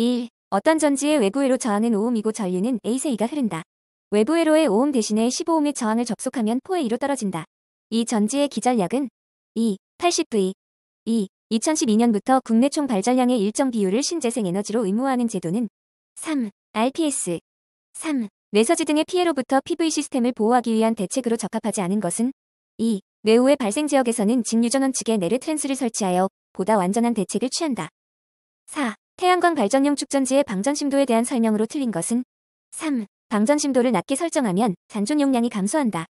1. 어떤 전지의 외부회로 저항은 5음이고 전류는 A세이가 흐른다. 외부회로의 5음 대신에 15옴의 저항을 접속하면 포의 2로 떨어진다. 이 전지의 기전력은 2. 80V 2. 2012년부터 국내 총 발전량의 일정 비율을 신재생 에너지로 의무화하는 제도는 3. RPS 3. 뇌서지 등의 피해로부터 PV 시스템을 보호하기 위한 대책으로 적합하지 않은 것은 2. 뇌우의 발생 지역에서는 직류전원 측에 네르 트랜스를 설치하여 보다 완전한 대책을 취한다. 4. 태양광 발전용 축전지의 방전 심도에 대한 설명으로 틀린 것은 3. 방전 심도를 낮게 설정하면 단존 용량이 감소한다.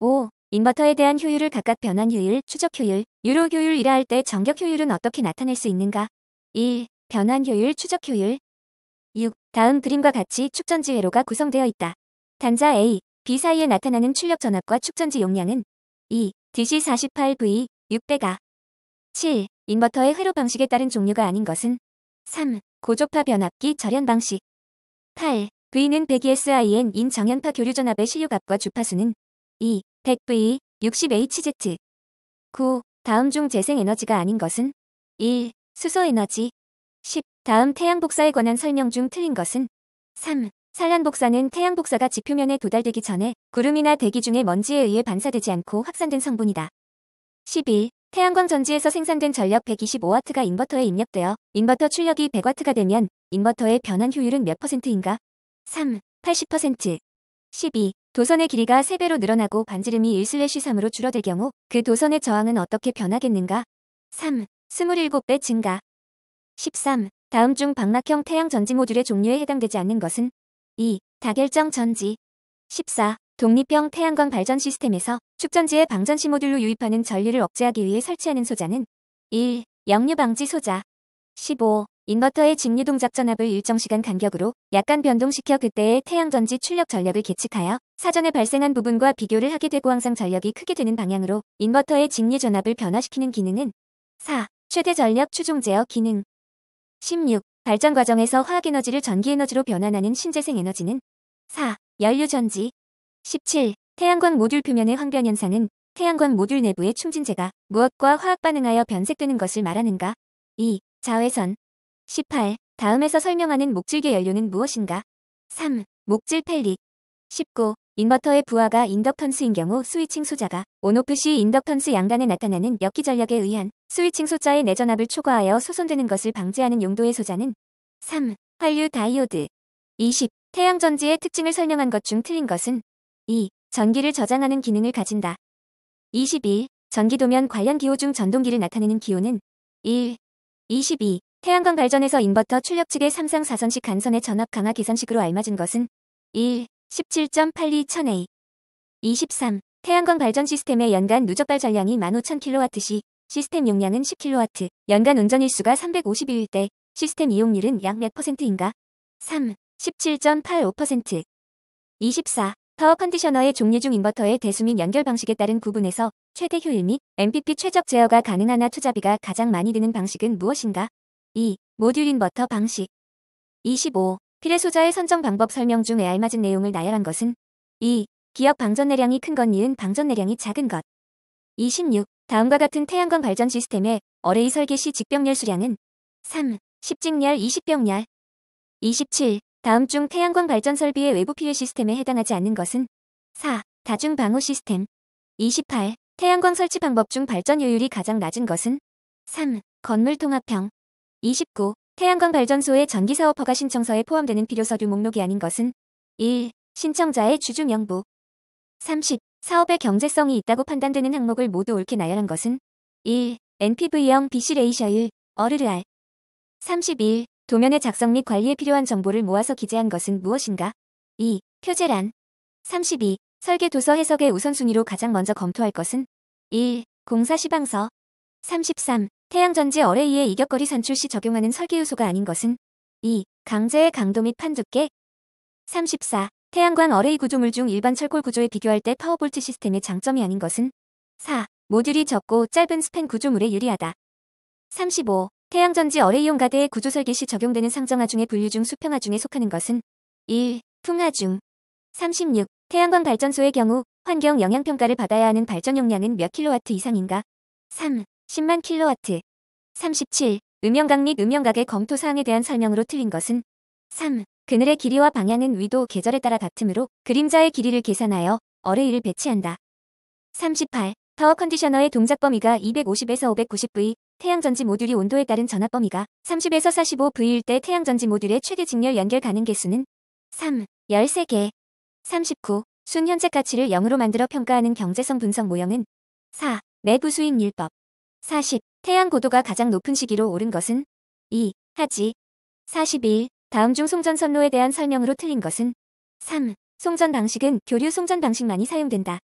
5. 인버터에 대한 효율을 각각 변환 효율, 추적 효율, 유로 효율이라 할 때 정격 효율은 어떻게 나타낼 수 있는가? 1. 변환 효율, 추적 효율 6. 다음 그림과 같이 축전지 회로가 구성되어 있다. 단자 A, B 사이에 나타나는 출력 전압과 축전지 용량은 2. d c 4 8 v 600A 7. 인버터의 회로 방식에 따른 종류가 아닌 것은 3. 고조파 변압기 절연 방식 8. V는 100ESIN 인 정연파 교류 전압의 실류값과 주파수는 2. 100V 60HZ 9. 다음 중 재생에너지가 아닌 것은 1. 수소에너지 10. 다음 태양복사에 관한 설명 중 틀린 것은 3. 산란복사는 태양복사가 지표면에 도달되기 전에 구름이나 대기 중의 먼지에 의해 반사되지 않고 확산된 성분이다. 11. 태양광 전지에서 생산된 전력 1 2 5와트가 인버터에 입력되어 인버터 출력이 1 0 0와트가 되면 인버터의 변환 효율은 몇 퍼센트인가? 3. 80% 12. 도선의 길이가 3배로 늘어나고 반지름이 1/3으로 줄어들 경우 그 도선의 저항은 어떻게 변하겠는가? 3. 27배 증가 13. 다음 중박막형 태양 전지 모듈의 종류에 해당되지 않는 것은 2. 다결정 전지 14. 독립형 태양광 발전 시스템에서 축전지에 방전시 모듈로 유입하는 전류를 억제하기 위해 설치하는 소자는 1. 역류 방지 소자 15. 인버터의 직류 동작 전압을 일정 시간 간격으로 약간 변동시켜 그때의 태양전지 출력 전력을 계측하여 사전에 발생한 부분과 비교를 하게 되고 항상 전력이 크게 되는 방향으로 인버터의 직류 전압을 변화시키는 기능은 4. 최대 전력 추종 제어 기능 16. 발전 과정에서 화학에너지를 전기에너지로 변환하는 신재생 에너지는 4. 연료전지 17. 태양광 모듈 표면의 황변 현상은 태양광 모듈 내부의 충진제가 무엇과 화학 반응하여 변색되는 것을 말하는가? 2. 자외선 18. 다음에서 설명하는 목질계 연료는 무엇인가? 3. 목질 펠릭 19. 인버터의 부하가 인덕턴스인 경우 스위칭 소자가 온오프 시 인덕턴스 양단에 나타나는 역기 전력에 의한 스위칭 소자의 내전압을 초과하여 소손되는 것을 방지하는 용도의 소자는 3. 환류 다이오드 20. 태양전지의 특징을 설명한 것 중 틀린 것은 2. 전기를 저장하는 기능을 가진다. 22. 전기도면 관련 기호 중 전동기를 나타내는 기호는 1. 22. 태양광 발전에서 인버터 출력 측의 삼상 4선식 간선의 전압 강화 계산식으로 알맞은 것은 1. 17.82000A 23. 태양광 발전 시스템의 연간 누적 발전량이 15,000kW시 시스템 용량은 10kW, 연간 운전일수가 351일 때 시스템 이용률은 약 몇 퍼센트인가? 3. 17.85% 24. 파워 컨디셔너의 종류 중 인버터의 대수 및 연결 방식에 따른 구분에서 최대 효율 및 MPP 최적 제어가 가능하나 투자비가 가장 많이 드는 방식은 무엇인가? 2. 모듈 인버터 방식 25. 필의 소자의 선정 방법 설명 중에 알맞은 내용을 나열한 것은 2. 기억 방전내량이 큰 건 이은 방전내량이 작은 것 26. 다음과 같은 태양광 발전 시스템의 어레이 설계 시 직병렬 수량은 3. 10직렬 20병렬 27. 다음 중 태양광 발전 설비의 외부 필요 시스템에 해당하지 않는 것은 4. 다중 방호 시스템 28. 태양광 설치 방법 중 발전 효율이 가장 낮은 것은 3. 건물 통합형 29. 태양광 발전소의 전기사업 허가 신청서에 포함되는 필요 서류 목록이 아닌 것은 1. 신청자의 주주 명부 30. 사업의 경제성이 있다고 판단되는 항목을 모두 옳게 나열한 것은 1. NPV형 BC 레이셔율 어르르알 31. 도면의 작성 및 관리에 필요한 정보를 모아서 기재한 것은 무엇인가? 2. 표제란 32. 설계 도서 해석의 우선순위로 가장 먼저 검토할 것은 1. 공사 시방서 33. 태양전지 어레이의 이격거리 산출 시 적용하는 설계 요소가 아닌 것은 2. 강제의 강도 및 판두께 34. 태양광 어레이 구조물 중 일반 철골 구조에 비교할 때 파워볼트 시스템의 장점이 아닌 것은 4. 모듈이 적고 짧은 스팬 구조물에 유리하다. 35. 태양전지 어레이온 가대의 구조설계 시 적용되는 상정하중의 분류 중 수평하중에 속하는 것은 1. 풍하중 36. 태양광 발전소의 경우 환경 영향평가를 받아야 하는 발전 용량은 몇 킬로와트 이상인가? 3. 10만 킬로와트 37. 음영각 및 음영각의 검토사항에 대한 설명으로 틀린 것은 3. 그늘의 길이와 방향은 위도 계절에 따라 같으므로 그림자의 길이를 계산하여 어레이를 배치한다. 38. 파워 컨디셔너의 동작 범위가 250에서 590V, 태양전지 모듈이 온도에 따른 전압 범위가 30에서 45V일 때 태양전지 모듈의 최대 직렬 연결 가능 개수는 3, 13개, 39, 순 현재 가치를 0으로 만들어 평가하는 경제성 분석 모형은 4, 내부 수익 률법 40, 태양 고도가 가장 높은 시기로 오른 것은 2, 하지 41, 다음 중 송전 선로에 대한 설명으로 틀린 것은 3, 송전 방식은 교류 송전 방식만이 사용된다.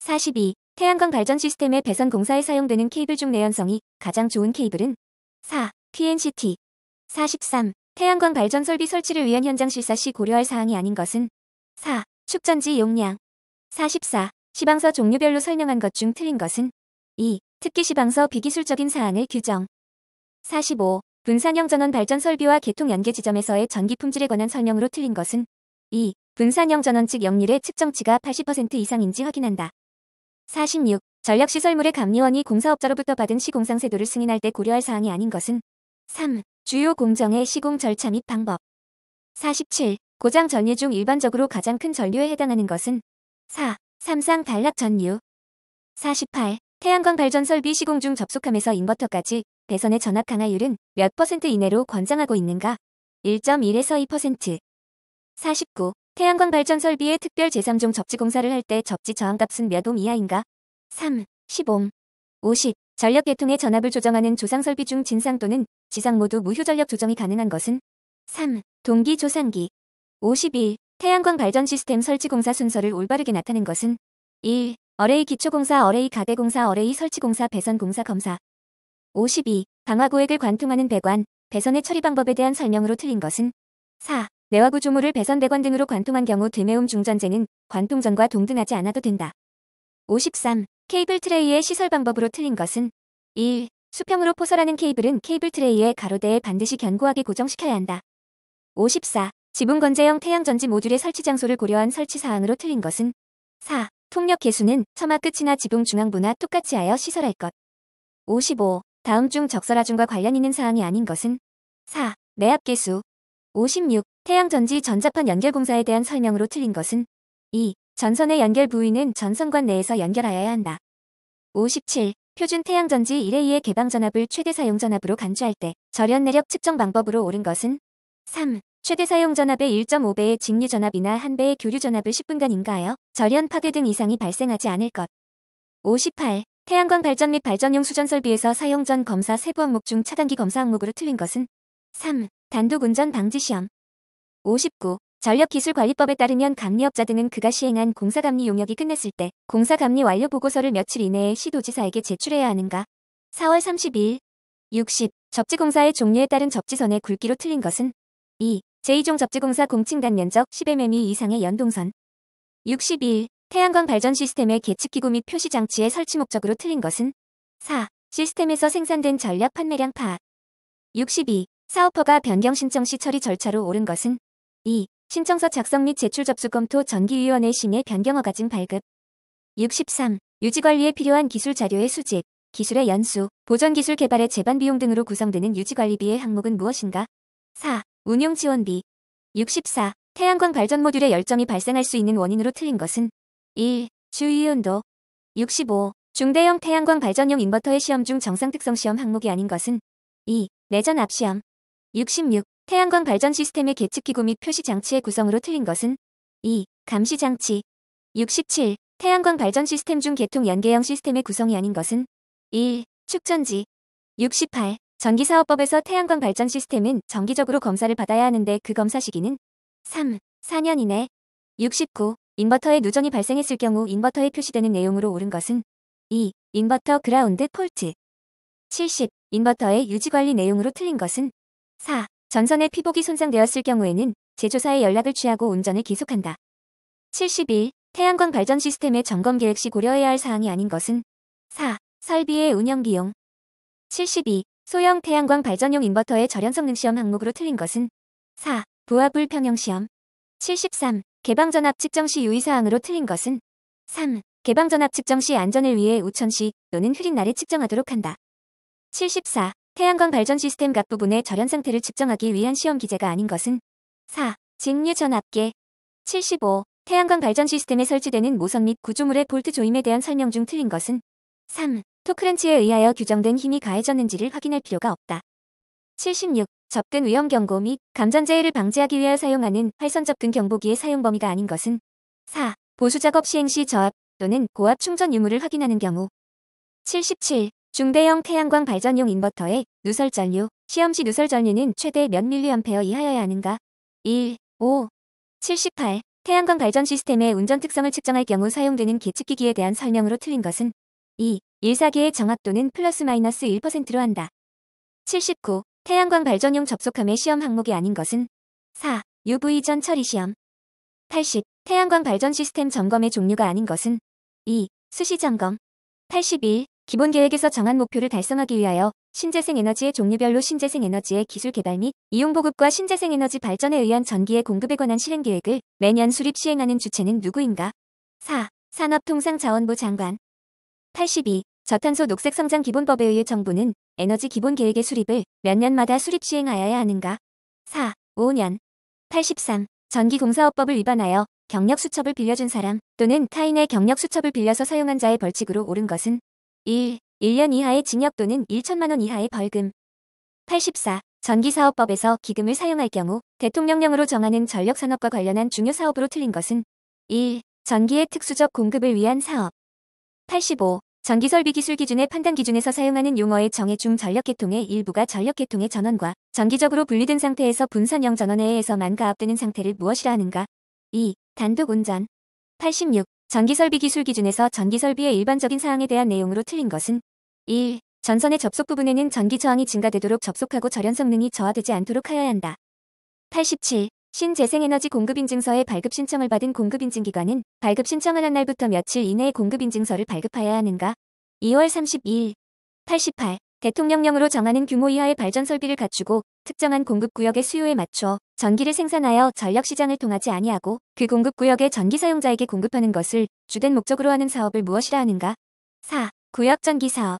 42. 태양광 발전 시스템의 배선 공사에 사용되는 케이블 중 내연성이 가장 좋은 케이블은 4. PNCT 43. 태양광 발전 설비 설치를 위한 현장 실사 시 고려할 사항이 아닌 것은 4. 축전지 용량 44. 시방서 종류별로 설명한 것 중 틀린 것은 2. 특기 시방서 비기술적인 사항을 규정 45. 분산형 전원 발전 설비와 개통 연계 지점에서의 전기 품질에 관한 설명으로 틀린 것은 2. 분산형 전원 측 역률의 측정치가 80% 이상인지 확인한다. 46. 전력시설물의 감리원이 공사업자로부터 받은 시공상 세도를 승인할 때 고려할 사항이 아닌 것은 3. 주요 공정의 시공 절차 및 방법 47. 고장 전류 중 일반적으로 가장 큰 전류에 해당하는 것은 4. 삼상 단락 전류 48. 태양광 발전 설비 시공 중 접속함에서 인버터까지 배선의 전압 강화율은 몇 퍼센트 이내로 권장하고 있는가? 1.1에서 2% 49. 태양광 발전 설비의 특별 제3종 접지 공사를 할 때 접지 저항값은 몇옴 이하인가? 3, 10옴, 50. 전력 계통의 전압을 조정하는 조상 설비 중 진상 또는 지상 모두 무효 전력 조정이 가능한 것은 3. 동기 조상기 51. 태양광 발전 시스템 설치 공사 순서를 올바르게 나타낸 것은 1. 어레이 기초공사 어레이 가대공사 어레이 설치공사 배선공사 검사 52. 방화고액을 관통하는 배관, 배선의 처리 방법에 대한 설명으로 틀린 것은 4. 내화구 조물을 배선대관 등으로 관통한 경우 드메움 중전재는 관통전과 동등하지 않아도 된다. 53. 케이블 트레이의 시설 방법으로 틀린 것은 1. 수평으로 포설하는 케이블은 케이블 트레이의 가로대에 반드시 견고하게 고정시켜야 한다. 54. 지붕 건재형 태양전지 모듈의 설치 장소를 고려한 설치 사항으로 틀린 것은 4. 통력 개수는 처마 끝이나 지붕 중앙부나 똑같이 하여 시설할 것. 55. 다음 중 적설하중과 관련 있는 사항이 아닌 것은 4. 내압 개수, 56. 태양전지 전자판 연결공사에 대한 설명으로 틀린 것은 2. 전선의 연결 부위는 전선관 내에서 연결하여야 한다. 57. 표준 태양전지 1A의 개방전압을 최대 사용전압으로 간주할 때 절연내력 측정 방법으로 옳은 것은 3. 최대 사용전압의 1.5배의 직류전압이나 1배의 교류전압을 10분간 인가하여 절연 파괴 등 이상이 발생하지 않을 것. 58. 태양광 발전 및 발전용 수전설비에서 사용 전 검사 세부 항목 중 차단기 검사 항목으로 틀린 것은 3. 단독 운전 방지 시험 59. 전력기술관리법에 따르면 감리업자 등은 그가 시행한 공사감리 용역이 끝났을때 공사감리 완료 보고서를 며칠 이내에 시도지사에게 제출해야 하는가. 4월 32일 60. 접지공사의 종류에 따른 접지선의 굵기로 틀린 것은 2. 제2종 접지공사 공칭단 면적 10mm 이상의 연동선 6 1 태양광 발전 시스템의 계측기구 및 표시장치의 설치 목적으로 틀린 것은 4. 시스템에서 생산된 전력 판매량 파악 62. 사업허가 변경 신청 시 처리 절차로 옳은 것은 2. 신청서 작성 및 제출 접수 검토 전기위원회 심의 변경허가증 발급 63. 유지관리에 필요한 기술 자료의 수집, 기술의 연수, 보전기술 개발의 재반 비용 등으로 구성되는 유지관리비의 항목은 무엇인가? 4. 운용 지원비 64. 태양광 발전 모듈의 열정이 발생할 수 있는 원인으로 틀린 것은 1. 주의 온도 65. 중대형 태양광 발전용 인버터의 시험 중 정상 특성 시험 항목이 아닌 것은 2. 내전 앞시험 66. 태양광 발전 시스템의 계측기구 및 표시 장치의 구성으로 틀린 것은 2. 감시 장치 67. 태양광 발전 시스템 중 개통 연계형 시스템의 구성이 아닌 것은 1. 축전지 68. 전기사업법에서 태양광 발전 시스템은 정기적으로 검사를 받아야 하는데 그 검사 시기는 3. 4년 이내 69. 인버터에 누전이 발생했을 경우 인버터에 표시되는 내용으로 옳은 것은 2. 인버터 그라운드 폴트 70. 인버터의 유지관리 내용으로 틀린 것은 4. 전선의 피복이 손상되었을 경우에는 제조사에 연락을 취하고 운전을 계속한다. 71. 태양광 발전 시스템의 점검 계획 시 고려해야 할 사항이 아닌 것은 4. 설비의 운영 비용 72. 소형 태양광 발전용 인버터의 절연 성능 시험 항목으로 틀린 것은 4. 부하불 평형 시험 73. 개방 전압 측정 시 유의 사항으로 틀린 것은 3. 개방 전압 측정 시 안전을 위해 우천시 또는 흐린 날에 측정하도록 한다. 74. 태양광 발전 시스템 각 부분의 절연 상태를 측정하기 위한 시험 기재가 아닌 것은 4. 직류 전압계 75. 태양광 발전 시스템에 설치되는 모선 및 구조물의 볼트 조임에 대한 설명 중 틀린 것은 3. 토크렌치에 의하여 규정된 힘이 가해졌는지를 확인할 필요가 없다. 76. 접근 위험 경고 및 감전재해를 방지하기 위하여 사용하는 활선 접근 경보기의 사용 범위가 아닌 것은 4. 보수 작업 시행 시 저압 또는 고압 충전 유무를 확인하는 경우 77. 중대형 태양광 발전용 인버터의 누설 전류, 시험시 누설 전류는 최대 몇 밀리암페어 이하여야 하는가? 1, 5, 78. 태양광 발전 시스템의 운전 특성을 측정할 경우 사용되는 계측기기에 대한 설명으로 틀린 것은 2, 1사기의 정확도는 플러스 마이너스 1%로 한다. 79. 태양광 발전용 접속함의 시험 항목이 아닌 것은 4. UV 전 처리 시험 80. 태양광 발전 시스템 점검의 종류가 아닌 것은 2. 수시 점검 81. 기본 계획에서 정한 목표를 달성하기 위하여 신재생 에너지의 종류별로 신재생 에너지의 기술 개발 및 이용 보급과 신재생 에너지 발전에 의한 전기의 공급에 관한 실행 계획을 매년 수립 시행하는 주체는 누구인가? 4. 산업통상자원부 장관 82. 저탄소 녹색 성장 기본법에 의해 정부는 에너지 기본 계획의 수립을 몇 년마다 수립 시행하여야 하는가? 4. 5년 83. 전기공사업법을 위반하여 경력 수첩을 빌려준 사람 또는 타인의 경력 수첩을 빌려서 사용한 자의 벌칙으로 옳은 것은 1. 1년 이하의 징역 또는 1천만원 이하의 벌금 84. 전기사업법에서 기금을 사용할 경우 대통령령으로 정하는 전력산업과 관련한 중요 사업으로 틀린 것은 1. 전기의 특수적 공급을 위한 사업 85. 전기설비 기술 기준의 판단 기준에서 사용하는 용어의 정해중 전력계통의 일부가 전력계통의 전원과 전기적으로 분리된 상태에서 분산형 전원에 의해서만 가압되는 상태를 무엇이라 하는가 2. 단독 운전 86. 전기설비 기술 기준에서 전기설비의 일반적인 사항에 대한 내용으로 틀린 것은 1. 전선의 접속 부분에는 전기 저항이 증가되도록 접속하고 절연 성능이 저하되지 않도록 하여야 한다. 87. 신재생에너지 공급인증서의 발급 신청을 받은 공급인증기관은 발급 신청을한 날부터 며칠 이내에 공급인증서를 발급하여야 하는가? 2월 32일 88. 대통령령으로 정하는 규모 이하의 발전 설비를 갖추고 특정한 공급구역의 수요에 맞춰 전기를 생산하여 전력시장을 통하지 아니하고 그 공급구역의 전기 사용자에게 공급하는 것을 주된 목적으로 하는 사업을 무엇이라 하는가? 4. 구역전기사업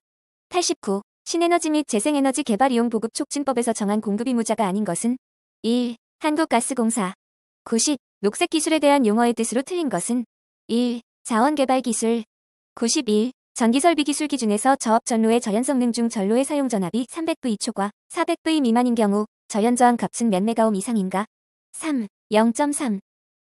89. 신에너지 및 재생에너지 개발 이용 보급 촉진법에서 정한 공급 의무자가 아닌 것은 1. 한국가스공사 90. 녹색 기술에 대한 용어의 뜻으로 틀린 것은 1. 자원개발기술 91. 전기설비 기술 기준에서 저업 전로의 저연성능 중 전로의 사용 전압이 300V 초과 400V 미만인 경우 저연저항 값은 몇 메가옴 이상인가? 3. 0.3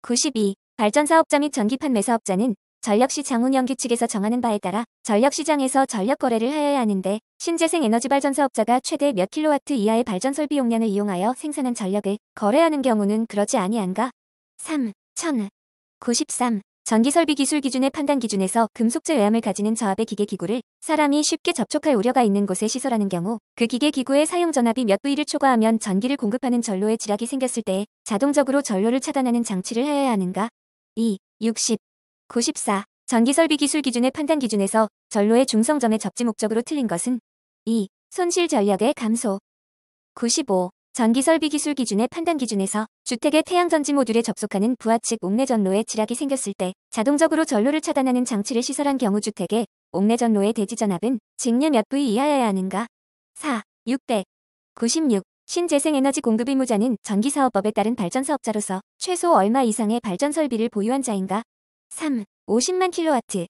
92. 발전사업자 및 전기판 매사업자는 전력시 장운영 규칙에서 정하는 바에 따라 전력시장에서 전력 거래를 하여야 하는데 신재생 에너지 발전 사업자가 최대 몇 킬로와트 이하의 발전 설비 용량을 이용하여 생산한 전력을 거래하는 경우는 그러지 아니한가? 3. 1 0 0 93. 전기설비 기술 기준의 판단 기준에서 금속제 외함을 가지는 저압의 기계 기구를 사람이 쉽게 접촉할 우려가 있는 곳에 시설하는 경우 그 기계 기구의 사용 전압이 몇 부위를 초과하면 전기를 공급하는 전로에 지락이 생겼을 때 자동적으로 전로를 차단하는 장치를 하여야 하는가? 2. 60. 94. 전기설비 기술 기준의 판단 기준에서 전로의 중성점의 접지 목적으로 틀린 것은 2. 손실 전략의 감소 95. 전기설비 기술 기준의 판단 기준에서 주택의 태양전지 모듈에 접속하는 부하 측 옥내 전로에 지락이 생겼을 때 자동적으로 전로를 차단하는 장치를 시설한 경우 주택의 옥내 전로의 대지 전압은 직류 몇 부위 이하여야 하는가? 4. 6대 96. 신재생에너지 공급 의무자는 전기사업법에 따른 발전사업자로서 최소 얼마 이상의 발전설비를 보유한 자인가? 3. 50만 킬로와트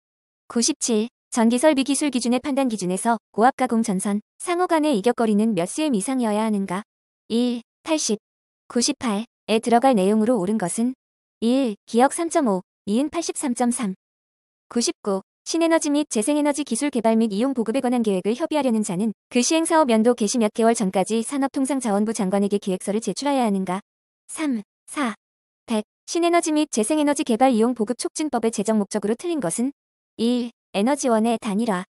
97. 전기설비 기술 기준의 판단 기준에서 고압 가공 전선, 상호 간의 이격거리는 몇 cm 이상이어야 하는가? 1, 80, 98에 들어갈 내용으로 옳은 것은 1. 기억 3.5, 이은 83.3, 99. 신에너지 및 재생에너지 기술 개발 및 이용 보급에 관한 계획을 협의하려는 자는 그 시행사업 연도 개시 몇 개월 전까지 산업통상자원부 장관에게 기획서를 제출하여야 하는가. 3. 4. 100. 신에너지 및 재생에너지 개발 이용 보급 촉진법의 재정 목적으로 틀린 것은 1. 에너지원의 단일화